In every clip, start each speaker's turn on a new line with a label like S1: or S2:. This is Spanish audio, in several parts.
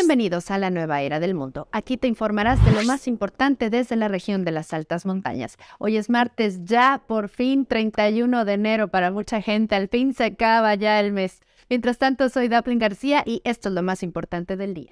S1: Bienvenidos a la nueva era del mundo. Aquí te informarás de lo más importante desde la región de las altas montañas. Hoy es martes, ya por fin 31 de enero para mucha gente. Al fin se acaba ya el mes. Mientras tanto, soy Daphne García y esto es lo más importante del día.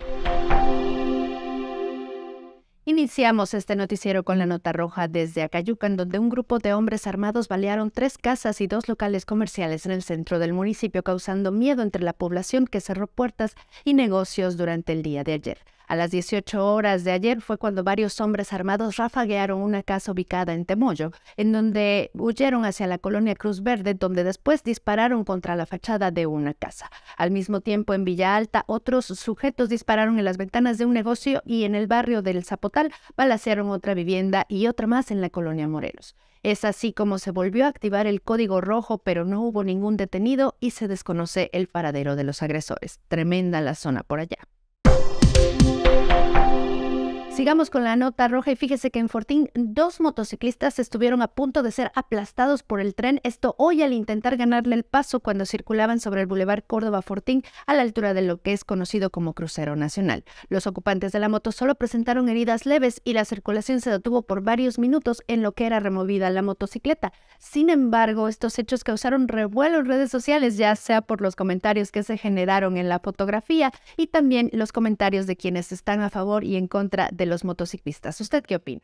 S1: Iniciamos este noticiero con la nota roja desde Acayucan, donde un grupo de hombres armados balearon tres casas y dos locales comerciales en el centro del municipio, causando miedo entre la población que cerró puertas y negocios durante el día de ayer. A las 18 horas de ayer fue cuando varios hombres armados rafaguearon una casa ubicada en Temoyo, en donde huyeron hacia la colonia Cruz Verde, donde después dispararon contra la fachada de una casa. Al mismo tiempo, en Villa Alta, otros sujetos dispararon en las ventanas de un negocio y en el barrio del Zapotal balacearon otra vivienda y otra más en la colonia Morelos. Es así como se volvió a activar el código rojo, pero no hubo ningún detenido y se desconoce el paradero de los agresores. Tremenda la zona por allá. Sigamos con la nota roja y fíjese que en Fortín dos motociclistas estuvieron a punto de ser aplastados por el tren, esto hoy al intentar ganarle el paso cuando circulaban sobre el Boulevard Córdoba Fortín a la altura de lo que es conocido como Crucero Nacional. Los ocupantes de la moto solo presentaron heridas leves y la circulación se detuvo por varios minutos en lo que era removida la motocicleta. Sin embargo, estos hechos causaron revuelo en redes sociales, ya sea por los comentarios que se generaron en la fotografía y también los comentarios de quienes están a favor y en contra de los motociclistas. ¿Usted qué opina?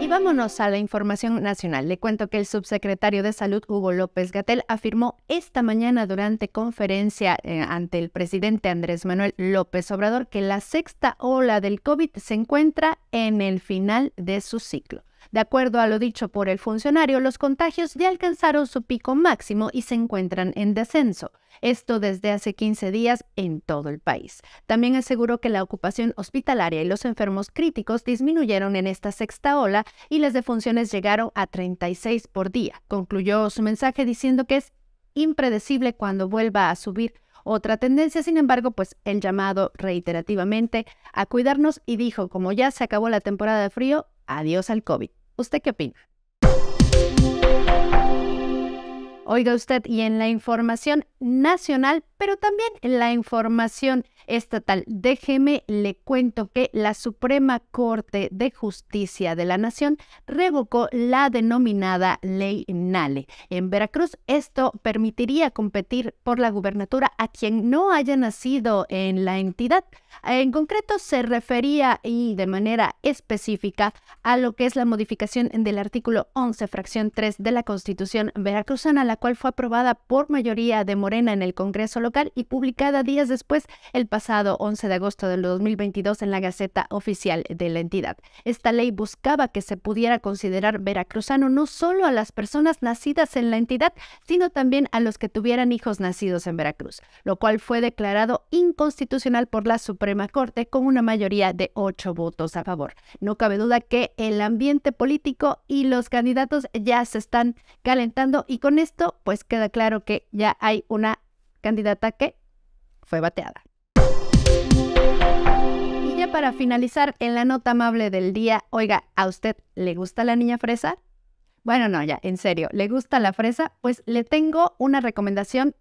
S1: Y vámonos a la información nacional. Le cuento que el subsecretario de Salud, Hugo López Gatel, afirmó esta mañana durante conferencia eh, ante el presidente Andrés Manuel López Obrador que la sexta ola del COVID se encuentra en el final de su ciclo. De acuerdo a lo dicho por el funcionario, los contagios ya alcanzaron su pico máximo y se encuentran en descenso. Esto desde hace 15 días en todo el país. También aseguró que la ocupación hospitalaria y los enfermos críticos disminuyeron en esta sexta ola y las defunciones llegaron a 36 por día. Concluyó su mensaje diciendo que es impredecible cuando vuelva a subir otra tendencia, sin embargo, pues el llamado reiterativamente a cuidarnos y dijo, como ya se acabó la temporada de frío, Adiós al COVID. ¿Usted qué opina? Oiga usted, y en la información nacional, pero también la información estatal. Déjeme, le cuento que la Suprema Corte de Justicia de la Nación revocó la denominada ley Nale. En Veracruz esto permitiría competir por la gubernatura a quien no haya nacido en la entidad. En concreto se refería y de manera específica a lo que es la modificación del artículo 11, fracción 3 de la Constitución veracruzana, la cual fue aprobada por mayoría de Morena en el Congreso y publicada días después, el pasado 11 de agosto del 2022, en la Gaceta Oficial de la entidad. Esta ley buscaba que se pudiera considerar veracruzano no solo a las personas nacidas en la entidad, sino también a los que tuvieran hijos nacidos en Veracruz, lo cual fue declarado inconstitucional por la Suprema Corte con una mayoría de ocho votos a favor. No cabe duda que el ambiente político y los candidatos ya se están calentando y con esto pues queda claro que ya hay una candidata que fue bateada. Y ya para finalizar, en la nota amable del día, oiga, ¿a usted le gusta la niña fresa? Bueno, no, ya, en serio, ¿le gusta la fresa? Pues le tengo una recomendación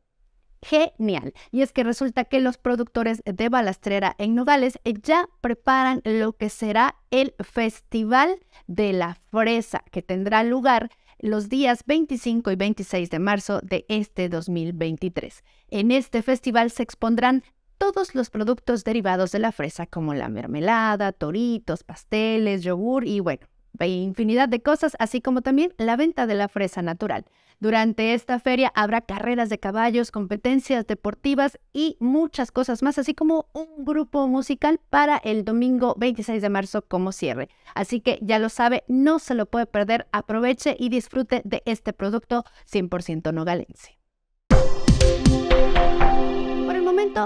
S1: genial. Y es que resulta que los productores de Balastrera en Nogales ya preparan lo que será el Festival de la Fresa, que tendrá lugar los días 25 y 26 de marzo de este 2023. En este festival se expondrán todos los productos derivados de la fresa, como la mermelada, toritos, pasteles, yogur y bueno, infinidad de cosas, así como también la venta de la fresa natural. Durante esta feria habrá carreras de caballos, competencias deportivas y muchas cosas más, así como un grupo musical para el domingo 26 de marzo como cierre. Así que ya lo sabe, no se lo puede perder, aproveche y disfrute de este producto 100% nogalense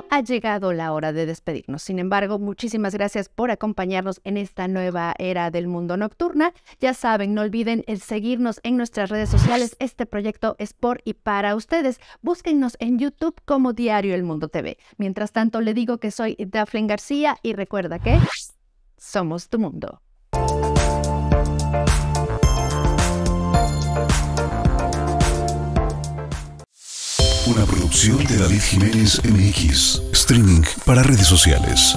S1: ha llegado la hora de despedirnos. Sin embargo, muchísimas gracias por acompañarnos en esta nueva era del mundo nocturna. Ya saben, no olviden el seguirnos en nuestras redes sociales. Este proyecto es por y para ustedes. Búsquennos en YouTube como Diario El Mundo TV. Mientras tanto, le digo que soy Daphne García y recuerda que somos tu mundo. Producción de David Jiménez MX. Streaming para redes sociales.